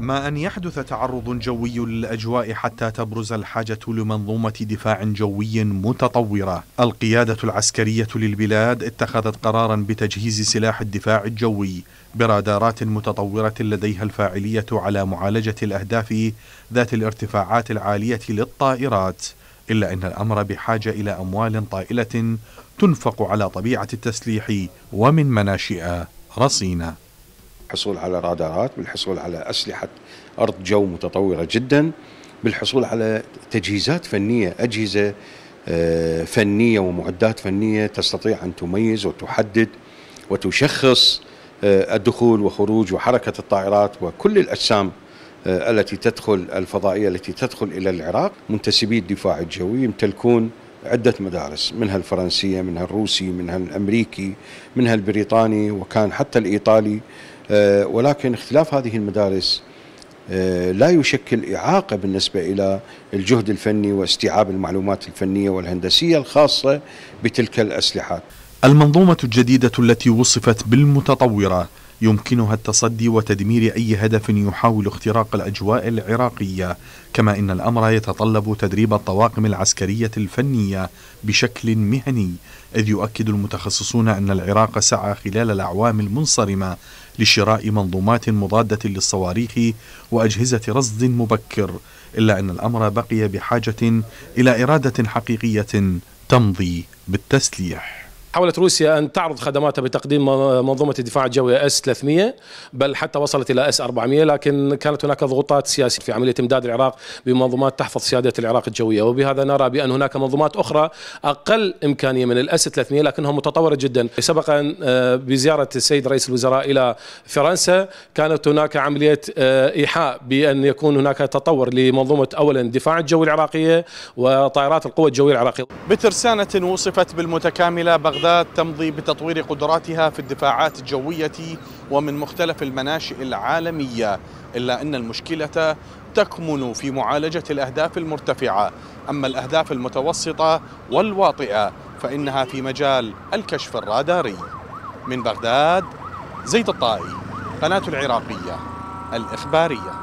ما أن يحدث تعرض جوي للأجواء حتى تبرز الحاجة لمنظومة دفاع جوي متطورة. القيادة العسكرية للبلاد اتخذت قرارا بتجهيز سلاح الدفاع الجوي برادارات متطورة لديها الفاعلية على معالجة الأهداف ذات الارتفاعات العالية للطائرات، إلا أن الأمر بحاجة إلى أموال طائلة تنفق على طبيعة التسليح ومن مناشئ رصينه بالحصول على رادارات بالحصول على أسلحة أرض جو متطورة جدا بالحصول على تجهيزات فنية أجهزة آه، فنية ومعدات فنية تستطيع أن تميز وتحدد وتشخص آه، الدخول وخروج وحركة الطائرات وكل الأجسام آه، التي تدخل الفضائية التي تدخل إلى العراق منتسبي الدفاع الجوي يمتلكون عدة مدارس منها الفرنسية منها الروسي منها الأمريكي منها البريطاني وكان حتى الإيطالي آه، ولكن اختلاف هذه المدارس آه، لا يشكل إعاقة بالنسبة إلى الجهد الفني واستيعاب المعلومات الفنية والهندسية الخاصة بتلك الأسلحة المنظومة الجديدة التي وصفت بالمتطورة يمكنها التصدي وتدمير أي هدف يحاول اختراق الأجواء العراقية كما إن الأمر يتطلب تدريب الطواقم العسكرية الفنية بشكل مهني إذ يؤكد المتخصصون أن العراق سعى خلال الأعوام المنصرمة لشراء منظومات مضادة للصواريخ وأجهزة رصد مبكر إلا أن الأمر بقي بحاجة إلى إرادة حقيقية تمضي بالتسليح حاولت روسيا أن تعرض خدماتها بتقديم منظومة الدفاع الجوي أس 300 بل حتى وصلت إلى أس 400 لكن كانت هناك ضغوطات سياسية في عملية إمداد العراق بمنظومات تحفظ سيادة العراق الجوية وبهذا نرى بأن هناك منظومات أخرى أقل إمكانية من الأس 300 لكنها متطورة جدا سبق آه، بزيارة السيد رئيس الوزراء إلى فرنسا كانت هناك عملية آه، إيحاء بأن يكون هناك تطور لمنظومة أولا دفاع الجوي العراقية وطائرات القوة الجوية العراقية بترسانة وصفت بالمتكاملة بغداد الغزاة تمضي بتطوير قدراتها في الدفاعات الجوية ومن مختلف المناشئ العالمية إلا أن المشكلة تكمن في معالجة الأهداف المرتفعة أما الأهداف المتوسطة والواطئة فإنها في مجال الكشف الراداري من بغداد زيد الطائي قناة العراقية الإخبارية